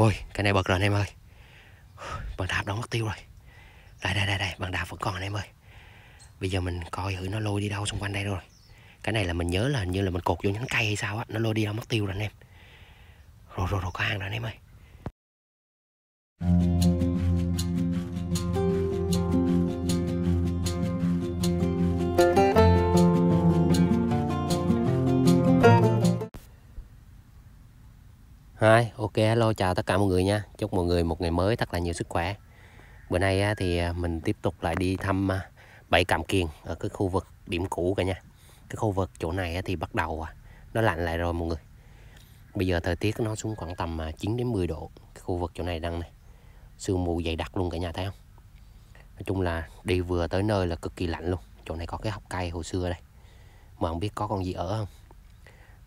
ôi cái này bật rồi anh em ơi bằng đạp đã mất tiêu rồi đây đây đây đây bằng đạp vẫn còn anh em ơi bây giờ mình coi thử nó lôi đi đâu xung quanh đây rồi cái này là mình nhớ là hình như là mình cột vô nhánh cây hay sao á nó lôi đi đâu mất tiêu rồi anh em rồi rồi rồi có hàng rồi anh em ơi Hi, ok hello chào tất cả mọi người nha Chúc mọi người một ngày mới thật là nhiều sức khỏe Bữa nay thì à, mình tiếp tục lại đi thăm à, bảy cảm kiền Ở cái khu vực điểm cũ cả nha Cái khu vực chỗ này thì bắt đầu à, Nó lạnh lại rồi mọi người Bây giờ thời tiết nó xuống khoảng tầm 9 đến 10 độ Cái khu vực chỗ này đang này Sương mù dày đặc luôn cả nhà thấy không Nói chung là đi vừa tới nơi là cực kỳ lạnh luôn Chỗ này có cái học cây hồi xưa đây Mà không biết có con gì ở không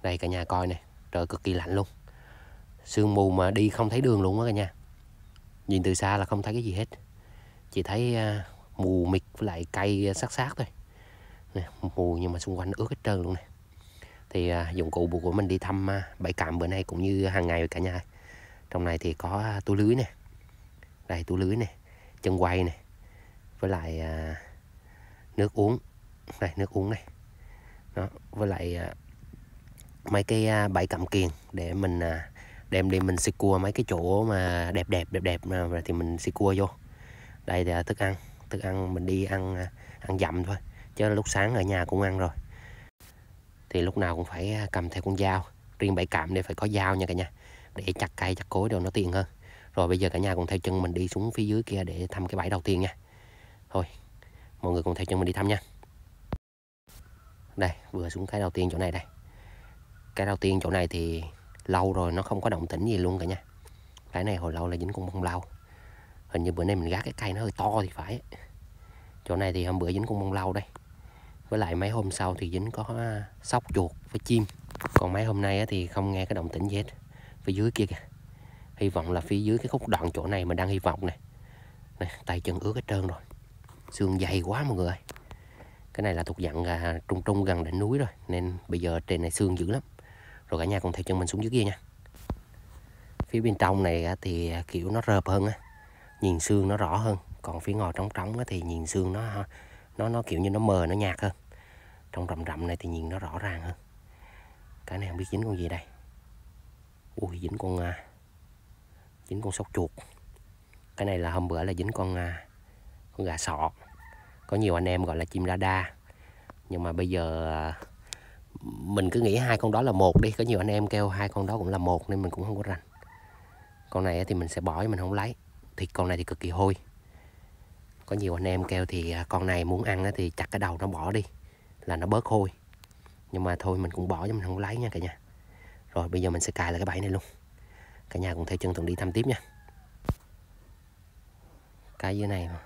Đây cả nhà coi này Trời cực kỳ lạnh luôn sương mù mà đi không thấy đường luôn á cả nhà nhìn từ xa là không thấy cái gì hết chỉ thấy à, mù mịt với lại cây sắc sắc thôi nè, mù nhưng mà xung quanh ướt hết trơn luôn này thì à, dụng cụ của mình đi thăm à, bãi cạm bữa nay cũng như hàng ngày cả nhà trong này thì có túi lưới nè đây túi lưới nè chân quay nè với lại nước uống đây nước uống này đó với lại mấy cái bãi cạm kiền để mình đem đi mình sẽ cua mấy cái chỗ mà đẹp đẹp đẹp đẹp rồi thì mình sẽ cua vô đây là thức ăn thức ăn mình đi ăn à, ăn dặm thôi chứ lúc sáng ở nhà cũng ăn rồi thì lúc nào cũng phải à, cầm theo con dao riêng bẫy cảm để phải có dao nha cả nhà để chặt cây chặt cối đều nó tiện hơn rồi bây giờ cả nhà cùng theo chân mình đi xuống phía dưới kia để thăm cái bãi đầu tiên nha thôi mọi người cùng theo chân mình đi thăm nha đây vừa xuống cái đầu tiên chỗ này đây cái đầu tiên chỗ này thì lâu rồi nó không có động tĩnh gì luôn cả nha cái này hồi lâu là dính con bông lau hình như bữa nay mình gác cái cây nó hơi to thì phải chỗ này thì hôm bữa dính con bông lau đây với lại mấy hôm sau thì dính có sóc chuột với chim còn mấy hôm nay thì không nghe cái động tĩnh gì hết phía dưới kia kìa hy vọng là phía dưới cái khúc đoạn chỗ này mình đang hy vọng này, này tay chân ướt hết trơn rồi xương dày quá mọi người cái này là thuộc dạng là trung trung gần đỉnh núi rồi nên bây giờ trên này xương dữ lắm rồi cả nhà cùng theo chân mình xuống dưới kia nha phía bên trong này thì à, kiểu nó rợp hơn nhìn xương nó rõ hơn còn phía ngồi trống trống thì nhìn xương nó nó nó kiểu như nó mờ nó nhạt hơn trong rậm rậm này thì nhìn nó rõ ràng hơn cái này không biết dính con gì đây ui dính con à, dính con sóc chuột cái này là hôm bữa là dính con à, con gà sọ có nhiều anh em gọi là chim radar nhưng mà bây giờ mình cứ nghĩ hai con đó là một đi có nhiều anh em kêu hai con đó cũng là một nên mình cũng không có rành con này thì mình sẽ bỏ mình không lấy thì con này thì cực kỳ hôi có nhiều anh em kêu thì à, con này muốn ăn thì chặt cái đầu nó bỏ đi là nó bớt hôi nhưng mà thôi mình cũng bỏ cho mình không lấy nha cả nhà rồi bây giờ mình sẽ cài lại cái bẫy này luôn cả nhà cùng theo chân tuần đi thăm tiếp nha cái dưới này mà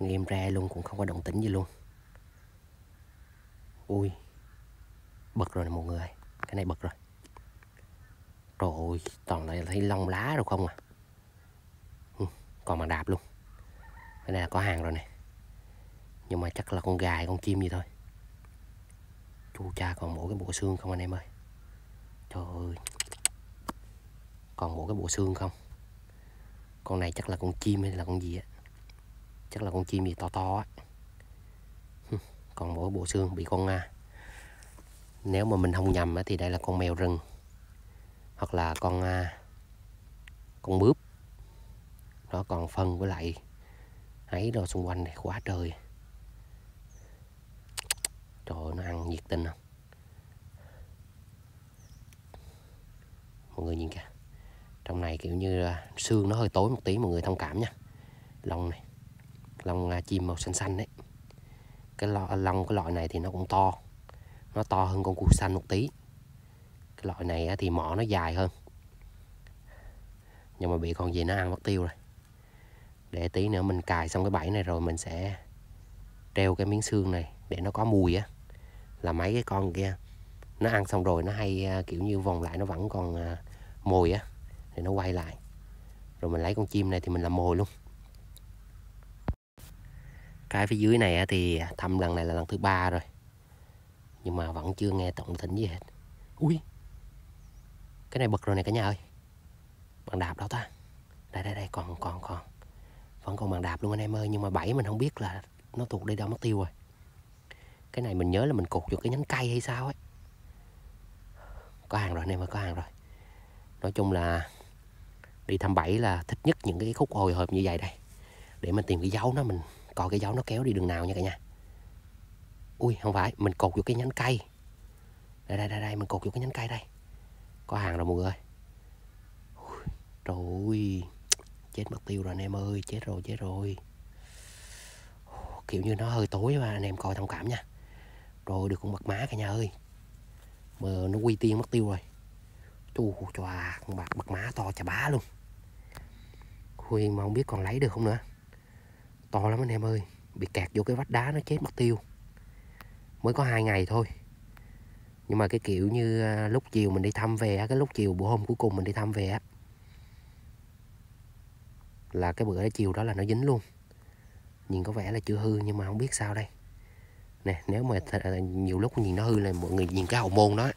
nghiêm ra luôn cũng không có động tĩnh gì luôn ui bật rồi nè mọi người cái này bật rồi trời ơi toàn là thấy lông lá rồi không à ừ, còn mà đạp luôn cái này là có hàng rồi này nhưng mà chắc là con gài con chim gì thôi chú cha còn mỗi cái bộ xương không anh em ơi trời ơi còn mỗi cái bộ xương không con này chắc là con chim hay là con gì á chắc là con chim gì to to á còn mỗi bộ xương bị con nga à, nếu mà mình không nhầm thì đây là con mèo rừng hoặc là con à, con bướp nó còn phân với lại ấy đồ xung quanh này quá trời trời nó ăn nhiệt tình không mọi người nhìn kìa trong này kiểu như xương nó hơi tối một tí mọi người thông cảm nha lông này lông à, chim màu xanh xanh đấy cái à, lông cái loại này thì nó cũng to nó to hơn con cua xanh một tí cái loại này thì mỏ nó dài hơn nhưng mà bị con gì nó ăn mất tiêu rồi để tí nữa mình cài xong cái bẫy này rồi mình sẽ treo cái miếng xương này để nó có mùi á là mấy cái con kia nó ăn xong rồi nó hay à, kiểu như vòng lại nó vẫn còn à, mồi á thì nó quay lại rồi mình lấy con chim này thì mình làm mồi luôn cái phía dưới này thì thăm lần này là lần thứ ba rồi nhưng mà vẫn chưa nghe động tĩnh gì hết ui cái này bật rồi này cả nhà ơi bằng đạp đâu ta đây đây đây còn còn còn vẫn còn bằng đạp luôn anh em ơi nhưng mà bảy mình không biết là nó thuộc đây đâu mất tiêu rồi cái này mình nhớ là mình cột vô cái nhánh cây hay sao ấy có hàng rồi anh em ơi có hàng rồi nói chung là đi thăm bảy là thích nhất những cái khúc hồi hộp như vậy đây để mình tìm cái dấu nó mình coi cái dấu nó kéo đi đường nào nha cả nhà ui không phải mình cột vô cái nhánh cây đây đây đây đây mình cột vô cái nhánh cây đây có hàng rồi mọi người ui, trời ơi chết mất tiêu rồi anh em ơi chết rồi chết rồi kiểu như nó hơi tối mà anh em coi thông cảm nha rồi được con bạc má cả nhà ơi mà nó quy tiên mất tiêu rồi chu choà con bạc bạc má to chà bá luôn Huy mà không biết còn lấy được không nữa to lắm anh em ơi bị kẹt vô cái vách đá nó chết mất tiêu mới có hai ngày thôi nhưng mà cái kiểu như à, lúc chiều mình đi thăm về cái lúc chiều bữa hôm cuối cùng mình đi thăm về là cái bữa chiều đó là nó dính luôn nhìn có vẻ là chưa hư nhưng mà không biết sao đây nè nếu mà à, nhiều lúc nhìn nó hư là mọi người nhìn cái hậu môn đó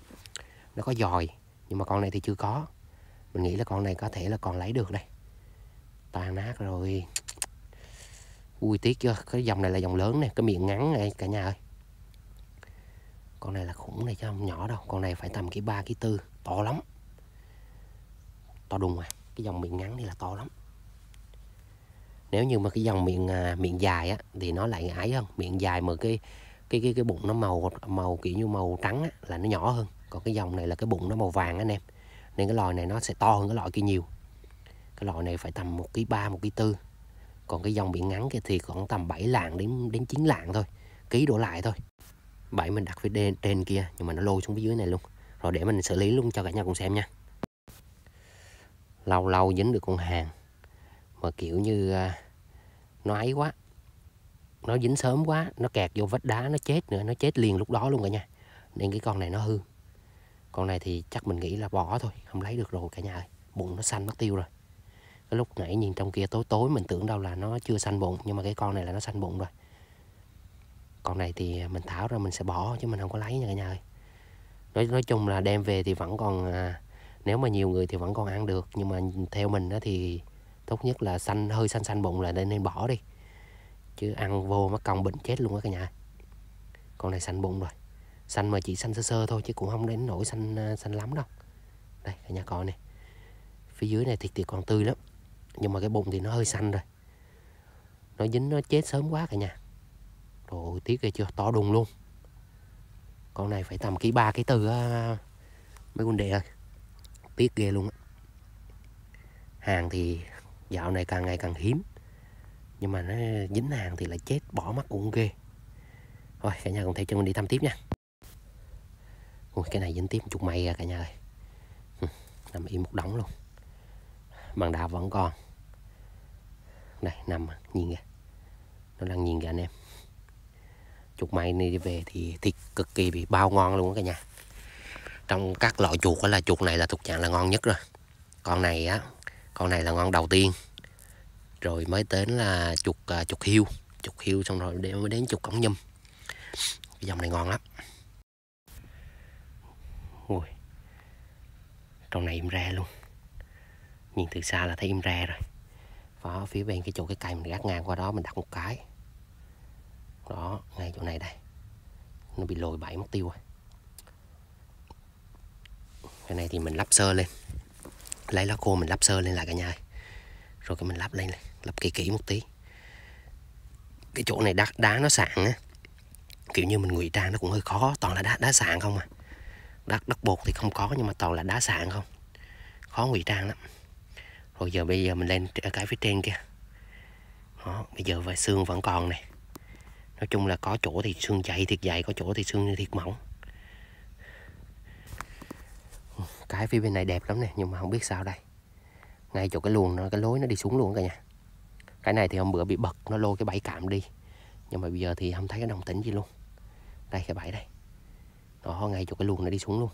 nó có dòi nhưng mà con này thì chưa có mình nghĩ là con này có thể là còn lấy được đây tan nát rồi ui tiếc chưa cái dòng này là dòng lớn nè cái miệng ngắn này cả nhà ơi con này là khủng này chứ không nhỏ đâu con này phải tầm cái ba cái tư to lắm to đùng à cái dòng miệng ngắn thì là to lắm nếu như mà cái dòng miệng à, miệng dài á thì nó lại ái hơn miệng dài mà cái cái cái cái bụng nó màu màu kiểu như màu trắng á, là nó nhỏ hơn còn cái dòng này là cái bụng nó màu vàng anh em nên cái lòi này nó sẽ to hơn cái loại kia nhiều cái lòi này phải tầm một ký ba một ký tư còn cái dòng miệng ngắn kia thì khoảng tầm 7 lạng đến đến 9 lạng thôi ký đổ lại thôi bẫy mình đặt phía trên, trên kia nhưng mà nó lôi xuống phía dưới này luôn rồi để mình xử lý luôn cho cả nhà cùng xem nha lâu lâu dính được con hàng mà kiểu như à, nó ấy quá nó dính sớm quá nó kẹt vô vách đá nó chết nữa nó chết liền lúc đó luôn cả nhà nên cái con này nó hư con này thì chắc mình nghĩ là bỏ thôi không lấy được rồi cả nhà ơi bụng nó xanh nó tiêu rồi cái lúc nãy nhìn trong kia tối tối mình tưởng đâu là nó chưa xanh bụng nhưng mà cái con này là nó xanh bụng rồi còn này thì mình tháo ra mình sẽ bỏ chứ mình không có lấy nha cả nhà ơi nói, nói chung là đem về thì vẫn còn à, nếu mà nhiều người thì vẫn còn ăn được nhưng mà theo mình đó thì tốt nhất là xanh hơi xanh xanh bụng là nên, nên bỏ đi chứ ăn vô mắc còng bệnh chết luôn á cả nhà con này xanh bụng rồi xanh mà chỉ xanh sơ sơ thôi chứ cũng không đến nổi xanh à, xanh lắm đâu đây cả nhà coi này phía dưới này thịt thì còn tươi lắm nhưng mà cái bụng thì nó hơi xanh rồi nó dính nó chết sớm quá cả nhà Trời ơi, kia chưa, to đùng luôn Con này phải tầm ký 3, ký 4 á Mấy quân đệ ơi Tiếc ghê luôn á Hàng thì dạo này càng ngày càng hiếm Nhưng mà nó dính hàng thì lại chết bỏ mắt cũng ghê Thôi cả nhà cùng theo chân mình đi thăm tiếp nha Ui cái này dính tiếp chục mày à cả nhà ơi Nằm im một đống luôn Bằng đà vẫn còn Đây nằm nhìn kìa Nó đang nhìn kìa anh em chuột may này về thì thịt cực kỳ bị bao ngon luôn cả nhà trong các loại chuột là chuột này là thuộc dạng là ngon nhất rồi con này á con này là ngon đầu tiên rồi mới đến là chuột uh, chuột hiu chuột hiu xong rồi để mới đến chuột cổng nhâm cái dòng này ngon lắm ui trong này im re luôn nhìn từ xa là thấy im re rồi và phía bên cái chỗ cái cây mình gác ngang qua đó mình đặt một cái đó ngay chỗ này đây nó bị lồi bảy mất tiêu rồi cái này thì mình lắp sơ lên lấy lá khô mình lắp sơ lên lại cả nhà rồi cái mình lắp lên này lắp kỹ kỹ một tí cái chỗ này đá đá nó sạn á kiểu như mình ngụy trang nó cũng hơi khó toàn là đá đá sạn không à đất đất bột thì không có nhưng mà toàn là đá sạn không khó ngụy trang lắm rồi giờ bây giờ mình lên cái phía trên kia đó bây giờ vài xương vẫn còn này nói chung là có chỗ thì xương dày thiệt dày có chỗ thì xương thiệt mỏng cái phía bên này đẹp lắm nè nhưng mà không biết sao đây ngay chỗ cái luồng nó cái lối nó đi xuống luôn cả nhà cái này thì hôm bữa bị bật nó lôi cái bẫy cạm đi nhưng mà bây giờ thì không thấy cái đồng tĩnh gì luôn đây cái bẫy đây đó ngay chỗ cái luồng nó đi xuống luôn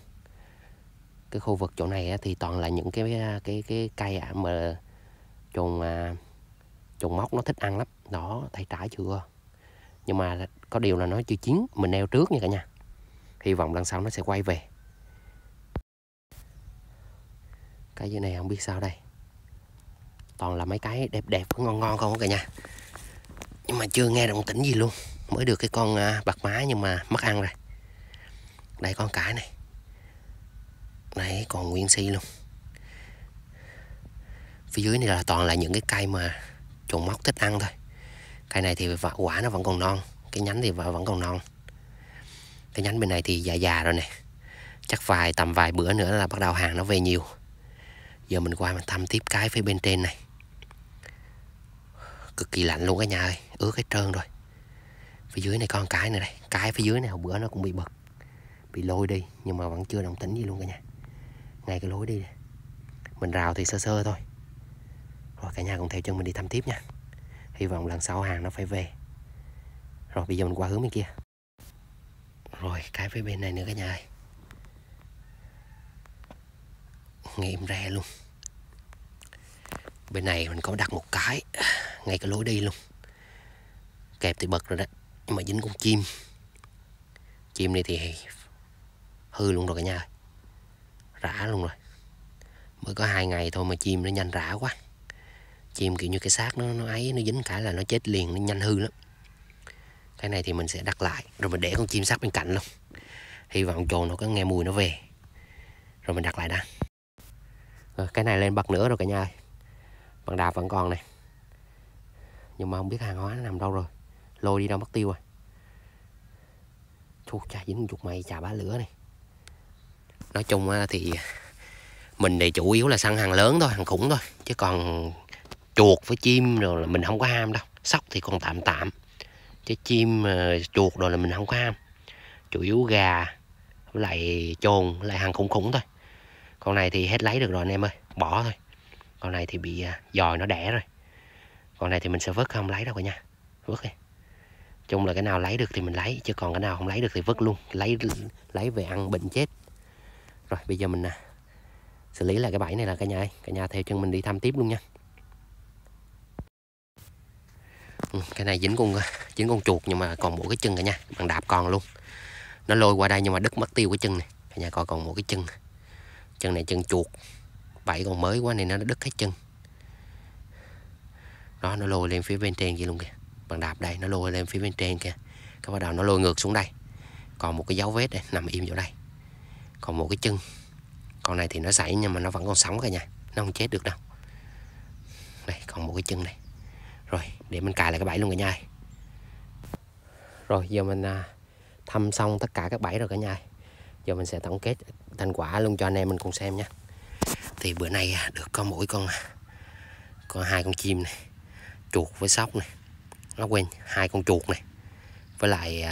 cái khu vực chỗ này thì toàn là những cái cái cái cây ạ mà trùng à, trùng móc nó thích ăn lắm đó thấy trái chưa nhưng mà có điều là nó chưa chín mình neo trước nha cả nhà hy vọng lần sau nó sẽ quay về cái dưới này không biết sao đây toàn là mấy cái đẹp đẹp ngon ngon không cả nhà nhưng mà chưa nghe động tĩnh gì luôn mới được cái con à, bạc má nhưng mà mất ăn rồi đây con cái này này còn nguyên si luôn phía dưới này là toàn là những cái cây mà chuồng móc thích ăn thôi cây này thì quả nó vẫn còn non cái nhánh thì vẫn còn non cái nhánh bên này thì già già rồi nè chắc vài tầm vài bữa nữa là bắt đầu hàng nó về nhiều giờ mình qua mình thăm tiếp cái phía bên trên này cực kỳ lạnh luôn cả nhà ơi ướt hết trơn rồi phía dưới này con cái nữa đây cái phía dưới này hồi bữa nó cũng bị bật bị lôi đi nhưng mà vẫn chưa đồng tính gì luôn cả nhà ngay cái lối đi này. mình rào thì sơ sơ thôi rồi cả nhà cùng theo chân mình đi thăm tiếp nha hy vọng lần sau hàng nó phải về rồi bây giờ mình qua hướng bên kia rồi cái phía bên này nữa cả nhà ơi nghiệm re luôn bên này mình có đặt một cái ngay cái lối đi luôn kẹp thì bật rồi đó nhưng mà dính con chim chim này thì hư luôn rồi cả nhà ơi rã luôn rồi mới có hai ngày thôi mà chim nó nhanh rã quá chim kiểu như cái xác nó nó ấy nó dính cả là nó chết liền nó nhanh hư lắm cái này thì mình sẽ đặt lại rồi mình để con chim xác bên cạnh luôn hy vọng chồn nó có nghe mùi nó về rồi mình đặt lại đã rồi, cái này lên bậc nữa rồi cả nhà ơi bằng đạp vẫn còn này nhưng mà không biết hàng hóa nó nằm đâu rồi lôi đi đâu mất tiêu rồi thuốc cha dính chuột mày chà bá lửa này nói chung thì mình thì chủ yếu là săn hàng lớn thôi hàng khủng thôi chứ còn chuột với chim rồi là mình không có ham đâu sóc thì còn tạm tạm chứ chim ờ, chuột rồi là mình không có ham chủ yếu gà với lại chồn lại hàng khủng khủng thôi con này thì hết lấy được rồi anh em ơi bỏ thôi con này thì bị à, dòi nó đẻ rồi con này thì mình sẽ vớt không lấy đâu cả nha vớt đi chung là cái nào lấy được thì mình lấy chứ còn cái nào không lấy được thì vứt luôn lấy lấy về ăn bệnh chết rồi bây giờ mình à, xử lý là cái bẫy này là cả nhà ơi cả nhà theo chân mình đi thăm tiếp luôn nha Ừ, cái này dính con dính con chuột nhưng mà còn mỗi cái chân cả nha bằng đạp còn luôn nó lôi qua đây nhưng mà đứt mất tiêu cái chân này cả nhà coi còn mỗi cái chân chân này chân chuột bảy còn mới quá này nó đứt cái chân đó nó lôi lên phía bên trên kia luôn kìa bằng đạp đây nó lôi lên phía bên trên kìa cái bắt đầu nó lôi ngược xuống đây còn một cái dấu vết này nằm im chỗ đây còn một cái chân con này thì nó sảy nhưng mà nó vẫn còn sống cả nhà nó không chết được đâu đây còn một cái chân này rồi để mình cài lại cái bẫy luôn cả nhà rồi giờ mình à, thăm xong tất cả các bẫy rồi cả nhà giờ mình sẽ tổng kết thành quả luôn cho anh em mình cùng xem nha thì bữa nay à, được có mỗi con à, con hai con chim này chuột với sóc này nó quên hai con chuột này với lại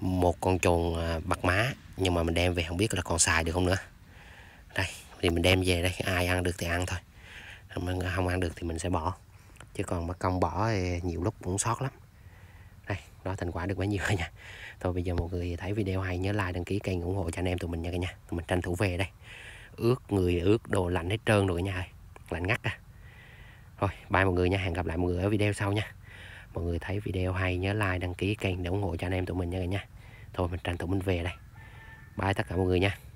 một con chuồn bạc má nhưng mà mình đem về không biết là còn xài được không nữa đây thì mình đem về đây ai ăn được thì ăn thôi không ăn được thì mình sẽ bỏ chứ còn mất công bỏ thì nhiều lúc cũng sót lắm đây đó thành quả được bấy nhiêu rồi nha thôi bây giờ mọi người thấy video hay nhớ like đăng ký kênh ủng hộ cho anh em tụi mình nha cả nhà tụi mình tranh thủ về đây ướt người ướt đồ lạnh hết trơn rồi cả nhà ơi lạnh ngắt à thôi bye mọi người nha hẹn gặp lại mọi người ở video sau nha mọi người thấy video hay nhớ like đăng ký kênh để ủng hộ cho anh em tụi mình nha cả nhà thôi mình tranh thủ mình về đây bye tất cả mọi người nha